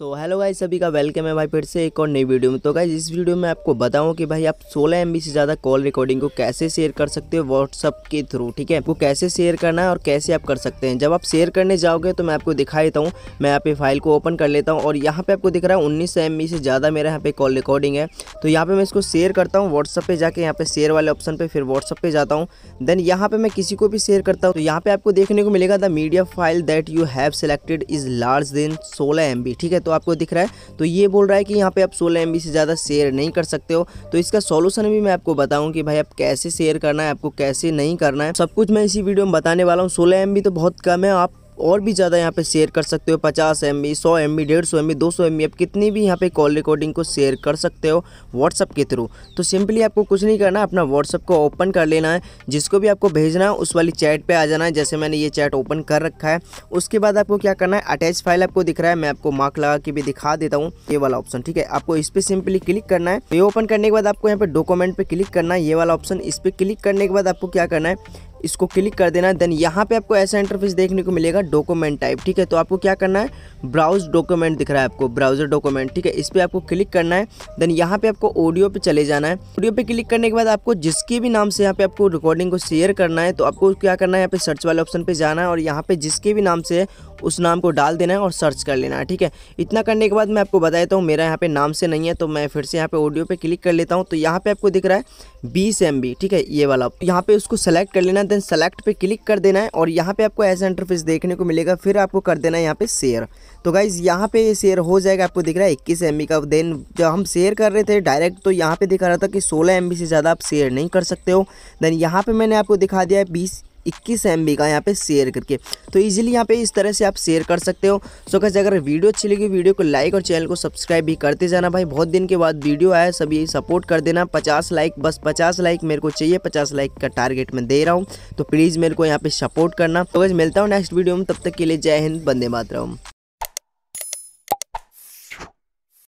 तो hello guys सभी का वेलकम है भाई फिर से एक और नई वीडियो में तो गाइस इस वीडियो में आपको बताऊं कि भाई आप 16 एम से ज़्यादा कॉल रिकॉर्डिंग को कैसे शेयर कर सकते हो व्हाट्सअप के थ्रू ठीक है आपको कैसे शेयर करना है और कैसे आप कर सकते हैं जब आप शेयर करने जाओगे तो मैं आपको दिखा देता हूँ मैं यहाँ पे फाइल को ओपन कर लेता हूँ और यहाँ पर आपको दिख रहा है उन्नीस से ज़्यादा मेरा यहाँ पे कॉल रिकॉर्डिंग है तो यहाँ पर मैं इसको शेयर करता हूँ व्हाट्सअप पर जाकर यहाँ पे शेयर वाले ऑप्शन पर फिर व्हाट्सअप पर जाता हूँ देन यहाँ पर मैं किसी को भी शेयर करता हूँ तो यहाँ पर आपको देखने को मिलेगा the media file that you have selected is large than सोलह एम ठीक है तो आपको दिख रहा है तो ये बोल रहा है कि यहाँ पे आप सोलह एम से ज़्यादा शेयर नहीं कर सकते हो तो इसका सोल्यूशन भी मैं आपको बताऊँ कि भाई आप कैसे शेयर करना है आपको कैसे नहीं करना है सब कुछ मैं इसी वीडियो में बताने वाला हूँ सोलह एम तो बहुत कम है आप और भी ज़्यादा यहाँ पे शेयर कर सकते हो पचास एम बी सौ एम बी डेढ़ सौ एम बी दो सौ एम बी आप कितनी भी यहाँ पे कॉल रिकॉर्डिंग को शेयर कर सकते हो व्हाट्सअप के थ्रू तो सिंपली आपको कुछ नहीं करना अपना व्हाट्सअप को ओपन कर लेना है जिसको भी आपको भेजना है उस वाली चैट पर आ जाना है जैसे मैंने ये चैट ओपन कर रखा है उसके बाद आपको क्या करना है अटैच फाइल आपको दिख रहा है मैं आपको मार्क लगा के भी दिखा देता हूँ ये वाला ऑप्शन ठीक है आपको इस पर सिंपली क्लिक करना है ये ओपन करने के बाद आपको यहाँ पर डॉक्यूमेंट पर क्लिक करना है ये वाला ऑप्शन इस पर क्लिक करने के बाद आपको क्या करना है इसको क्लिक कर देना है देन यहाँ पे आपको ऐसा इंटरफेस देखने को मिलेगा डॉक्यूमेंट टाइप ठीक है तो आपको क्या करना है ब्राउज डॉक्यूमेंट दिख रहा है आपको ब्राउजर डॉक्यूमेंट ठीक है इस पर आपको क्लिक करना है देन यहाँ पे आपको ऑडियो पे चले जाना है ऑडियो पे क्लिक करने के बाद आपको जिसके भी नाम से यहाँ पे आपको रिकॉर्डिंग को शेयर करना है तो आपको क्या करना है यहाँ पे सर्च वाले ऑप्शन पे जाना है और यहाँ पे जिसके भी नाम से है उस नाम को डाल देना है और सर्च कर लेना है ठीक है इतना करने के बाद मैं आपको बता देता हूँ मेरा यहाँ पे नाम से नहीं है तो मैं फिर से यहाँ पे ऑडियो पे क्लिक कर लेता हूँ तो यहाँ पे आपको दिख रहा है बीस एम ठीक है ये वाला यहाँ पे उसको सेलेक्ट कर लेना देन सेलेक्ट पे क्लिक कर देना है और यहाँ पे आपको ऐसा इंटरफेस देखने को मिलेगा फिर आपको कर देना है यहाँ पे शेयर तो गाइज़ यहाँ पे शेयर हो जाएगा आपको दिख रहा है इक्कीस एम का देन जब हम शेयर कर रहे थे डायरेक्ट तो यहाँ पे दिखा रहा था कि सोलह एम से ज़्यादा आप शेयर नहीं कर सकते हो देन यहाँ पर मैंने आपको दिखा दिया है बीस इक्कीस एम का यहाँ पे शेयर करके तो ईजिली यहाँ पे इस तरह से आप शेयर कर सकते हो सो कैसे अगर वीडियो अच्छी लगी वीडियो को लाइक और चैनल को सब्सक्राइब भी करते जाना भाई बहुत दिन के बाद वीडियो आया सभी सपोर्ट कर देना पचास लाइक बस पचास लाइक मेरे को चाहिए पचास लाइक का टारगेट मैं दे रहा हूँ तो प्लीज़ मेरे को यहाँ पे सपोर्ट करना तो मिलता हूँ नेक्स्ट वीडियो में तब तक के लिए जय हिंद बंदे मातरम